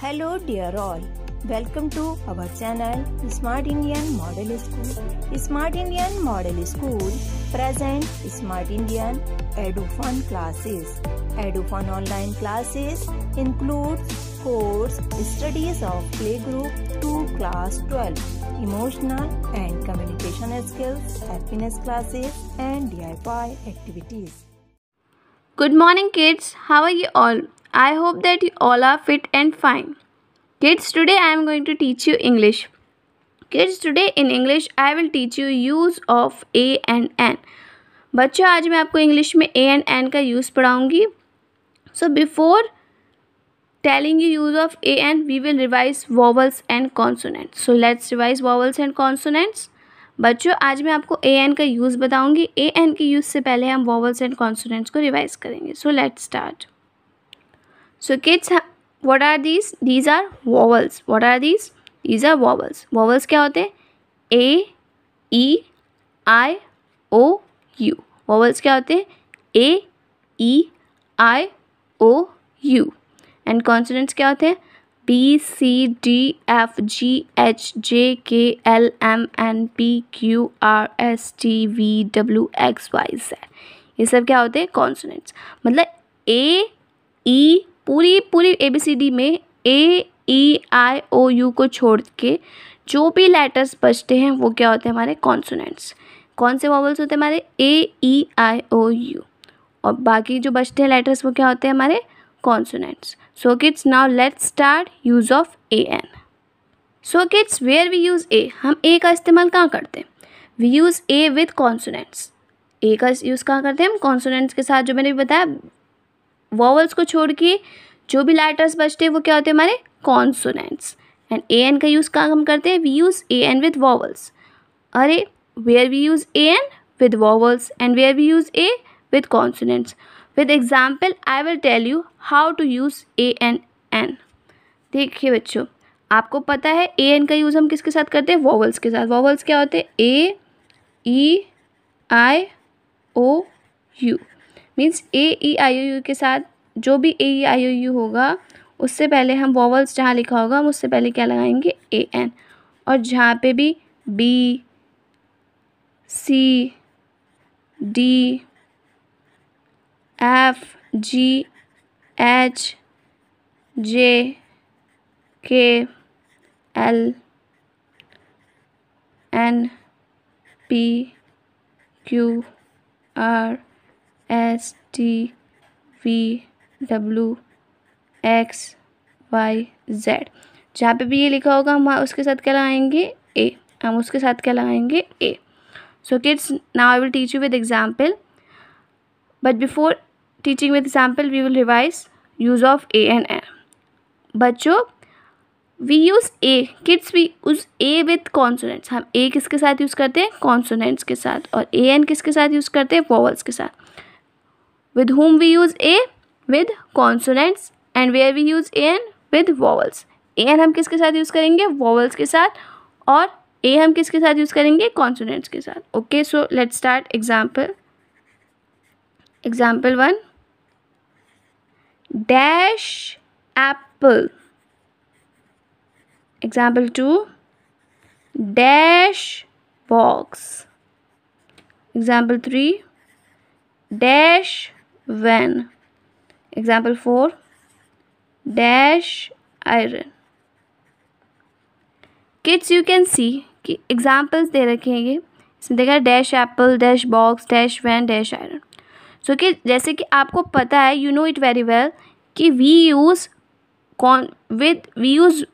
Hello dear all. Welcome to our channel Smart Indian Model School. Smart Indian Model School presents Smart Indian EduFun classes. EduFun online classes includes course studies of playgroup to class 12, emotional and communication skills, happiness classes and DIY activities. Good morning kids. How are you all? I hope that you all are fit and fine. Kids, today I am going to teach you English. Kids, today in English I will teach you use of A and an बच्चों आज मैं आपको English में A and an का use पढ़ाऊंगी so before telling you use of A an we will revise vowels and consonants so let's revise vowels and consonants बच्चों आज मैं आपको ए एन का यूज़ बताऊंगी ए एन के यूज़ से पहले हम वॉवल्स एंड कॉन्सोनेंट्स को रिवाइज करेंगे so let's start So kids, what are these? These are vowels. What are these? These are vowels. Vowels क्या होते A, E, I, O, U. Vowels क्या होते A, E, I, O, U. And consonants क्या होते B, C, D, F, G, H, J, K, L, M, N, P, Q, R, S, T, V, W, X, Y, Z. ये सब क्या होते हैं consonants मतलब ए ई पूरी पूरी ए बी सी डी में ए ई आई ओ यू को छोड़ के जो भी लेटर्स बचते हैं वो क्या होते हैं हमारे कॉन्सोनेंट्स कौन से वॉवल्स होते हैं हमारे ए ई आई ओ यू और बाकी जो बचते हैं लेटर्स वो क्या होते हैं हमारे consonants so kids now let's start use of A an so kids where we use A हम ए का इस्तेमाल कहाँ करते हैं we use A with consonants A का यूज़ कहाँ करते हैं हम कॉन्सोनेंट्स के साथ जो मैंने बताया वॉवल्स को छोड़ के जो भी लेटर्स बचते हैं वो क्या होते हैं हमारे कॉन्सोनेंट्स एंड ए एन का यूज़ कहाँ हम करते हैं we use A an with vowels अरे where we use A an with vowels and where we use A with consonants with example I will tell you how to use A an an देखिए बच्चों आपको पता है ए an का use हम किसके साथ करते हैं वॉवल्स के साथ वॉवल्स क्या होते हैं A E I O U means A E I O U के साथ जो भी ए ई आई ओ यू होगा उससे पहले हम वॉवल्स जहाँ लिखा होगा हम उससे पहले क्या लगाएंगे ए एन और जहाँ पे भी B C D F G H J K L N P Q R S T V W X Y Z जहाँ पे भी ये लिखा होगा हम उसके साथ क्या लगाएंगे ए हम उसके साथ क्या लगाएंगे A so kids now I will teach you with example but before teaching with example we will revise use of A and A बच्चों we use A kids we use A with consonants हम A किसके साथ use करते हैं consonants के साथ और A N किसके साथ यूज़ करते हैं वॉवल्स के साथ with whom we use A with a and where we use A an with vowels A an हम किसके साथ यूज़ करेंगे वॉवल्स के साथ और ए हम किसके साथ यूज़ करेंगे consonants के साथ okay so let start example example one dash apple example two dash box example three dash van example four dash iron kids you can see कि एग्जाम्पल्स दे रखेंगे इसमें देखा dash apple dash box dash van dash iron so कि जैसे कि आपको पता है you know it very well कि we use con with we use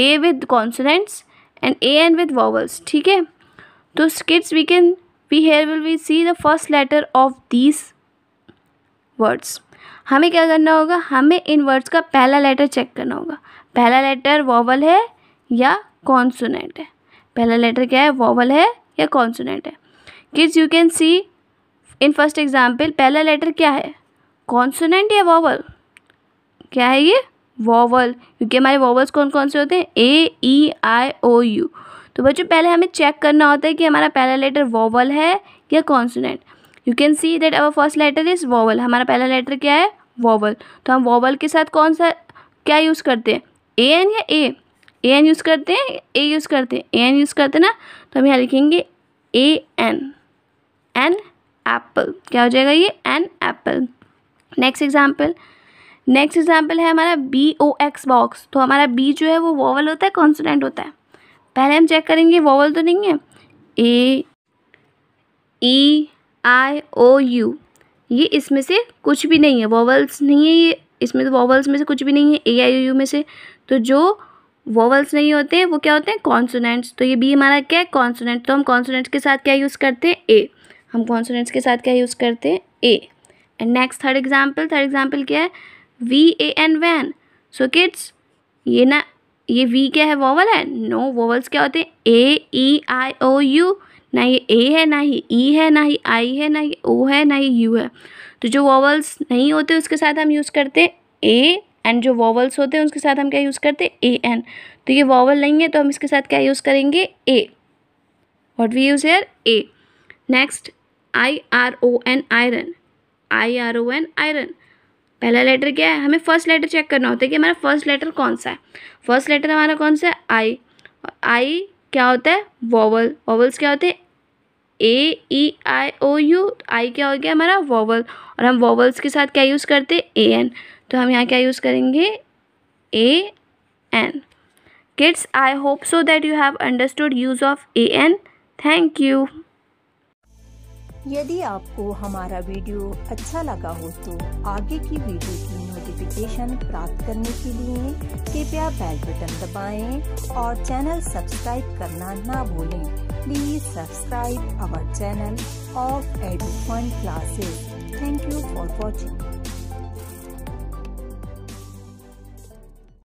A with consonants and A and with vowels ठीक है तो kids we can we here will we see the first letter of these words हमें क्या करना होगा हमें इन words का पहला लेटर चेक करना होगा पहला लेटर वॉवल है या कॉन्सोनेंट है पहला लेटर क्या है वॉवल है या कॉन्सोनेंट है किस you can see in first example पहला लेटर क्या है कॉन्सोनेंट या वॉवल क्या है ये वॉवल क्योंकि हमारे वॉवल्स कौन कौन से होते हैं A E I O you तो बच्चों पहले हमें चेक करना होता है कि हमारा पहला लेटर वॉवल है या consonant you can see that our first letter is vowel हमारा पहला लेटर क्या है वॉवल तो हम वॉवल के साथ कौन सा क्या यूज़ करते हैं ए एन या ए ए एन यूज़ करते हैं ए यूज़ करते हैं ए एन यूज़ करते हैं ना तो हम यहाँ लिखेंगे ए एन एन एप्पल क्या हो जाएगा ये an apple next example next example है हमारा बी ओ एक्स बॉक्स तो हमारा बी जो है वो वॉवल होता है कॉन्सोनेंट होता है पहले हम चेक करेंगे वॉवल तो नहीं है ए ई e आई ओ यू ये इसमें से कुछ भी नहीं है वॉवल्स नहीं है ये इसमें तो वॉवल्स में से कुछ भी नहीं है ए आई ओ यू में से तो जो वॉवल्स नहीं होते हैं वो क्या होते हैं कॉन्सोनेंट्स तो ये बी हमारा क्या है कॉन्सोनेंट तो हम कॉन्सोनेंट्स के साथ क्या यूज़ करते हैं ए हम कॉन्सोनेंट्स के साथ क्या यूज़ करते हैं a and next third example third example क्या है V A N van so kids ये ना ये वी क्या है वॉवल है नो no, वॉवल्स क्या होते हैं A E I O you ना ये ए है ना ही ई e है ना ही आई है ना ही ओ है ना ही यू है तो जो वॉवल्स नहीं होते उसके साथ हम यूज़ करते ए एंड जो वॉवल्स होते हैं उसके साथ हम क्या यूज़ करते ए एन तो ये वॉवल नहीं है तो हम इसके साथ क्या यूज़ करेंगे a what we use here a next I R O N iron I R O N iron पहला लेटर क्या है हमें फर्स्ट लेटर चेक करना होता है कि हमारा फर्स्ट लेटर कौन सा है फर्स्ट लेटर हमारा कौन सा है आई आई क्या होता है वॉवल वॉवल्स क्या होते हैं A E I O you आई क्या हो गया हमारा वॉवल और हम वॉवल्स के साथ क्या यूज़ करते हैं ए एन तो हम यहाँ क्या यूज़ करेंगे a an kids I hope so that you have understood use of A an thank you यदि आपको हमारा वीडियो अच्छा लगा हो तो आगे की वीडियो की नोटिफिकेशन प्राप्त करने के लिए कृपया बेल बटन दबाएं और चैनल सब्सक्राइब करना ना भूलें please subscribe our channel of Edufun Classes thank you for watching